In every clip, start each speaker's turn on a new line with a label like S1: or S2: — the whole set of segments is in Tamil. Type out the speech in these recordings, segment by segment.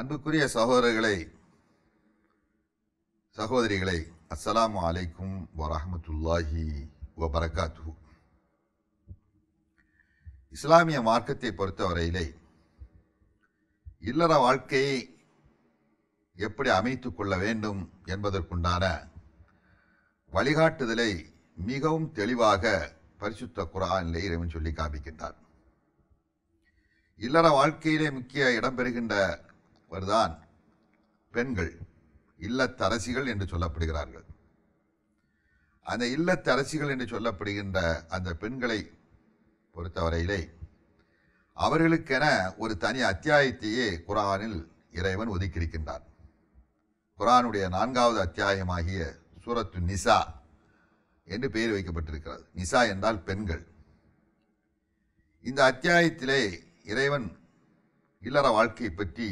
S1: அன்புக்குரிய சகோதரர்களை சகோதரிகளை அஸ்ஸலாமு அலைக்கும் வரஹமத்துல்லாஹி வபரகாத்து இஸ்லாமிய மார்க்கத்தை பொறுத்தவரையிலே இல்லற வாழ்க்கையை எப்படி அமைத்து கொள்ள வேண்டும் என்பதற்குண்டான வழிகாட்டுதலை மிகவும் தெளிவாக பரிசுத்த குரானிலே இறைவன் சொல்லி காமிக்கின்றார் இல்லற வாழ்க்கையிலே முக்கிய இடம்பெறுகின்ற அவர்தான் பெண்கள் இல்லத்தரசிகள் என்று சொல்லப்படுகிறார்கள் அந்த இல்லத்தரசிகள் என்று சொல்லப்படுகின்ற அந்த பெண்களை பொறுத்தவரையிலே அவர்களுக்கென ஒரு தனி அத்தியாயத்தையே குரானில் இறைவன் ஒதுக்கியிருக்கின்றான் குரானுடைய நான்காவது அத்தியாயமாகிய சூரத்து நிசா என்று பெயர் வைக்கப்பட்டிருக்கிறது நிசா என்றால் பெண்கள் இந்த அத்தியாயத்திலே இறைவன் இல்லற வாழ்க்கையை பற்றி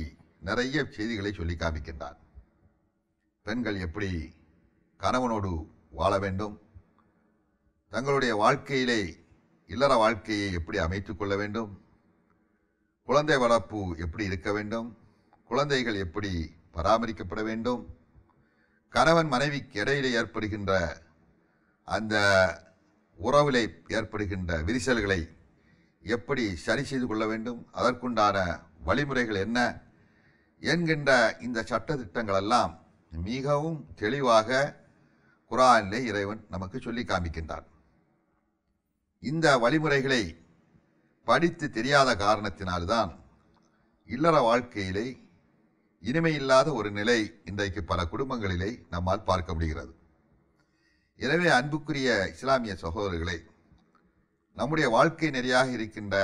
S1: நிறைய செய்திகளை சொல்லி காமிக்கின்றார் பெண்கள் எப்படி கணவனோடு வாழ வேண்டும் தங்களுடைய வாழ்க்கையிலே இல்லற வாழ்க்கையை எப்படி அமைத்து கொள்ள வேண்டும் குழந்தை வளர்ப்பு எப்படி இருக்க வேண்டும் குழந்தைகள் எப்படி பராமரிக்கப்பட வேண்டும் கணவன் மனைவிக்கு இடையிலே ஏற்படுகின்ற அந்த உறவிலே ஏற்படுகின்ற விரிசல்களை எப்படி சரி செய்து கொள்ள வேண்டும் அதற்குண்டான வழிமுறைகள் என்ன என்கின்ற இந்த சட்ட எல்லாம் மிகவும் தெளிவாக குரானிலே இறைவன் நமக்கு சொல்லி காமிக்கின்றான் இந்த வழிமுறைகளை படித்து தெரியாத காரணத்தினால்தான் இல்லற வாழ்க்கையிலே இனிமையில்லாத ஒரு நிலை இன்றைக்கு பல குடும்பங்களிலே நம்மால் பார்க்க முடிகிறது எனவே அன்புக்குரிய இஸ்லாமிய சகோதரர்களை நம்முடைய வாழ்க்கை நெறியாக இருக்கின்ற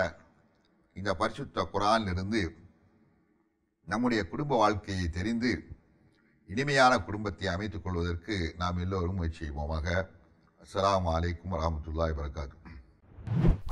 S1: இந்த பரிசுத்த குரானிலிருந்து நம்முடைய குடும்ப வாழ்க்கையை தெரிந்து இனிமையான குடும்பத்தை அமைத்துக் கொள்வதற்கு நாம் எல்லோரும் முயற்சி செய்வோமாக அஸ்லாம் வலைக்கம் வரமத்துல்லாய் வரகாத்து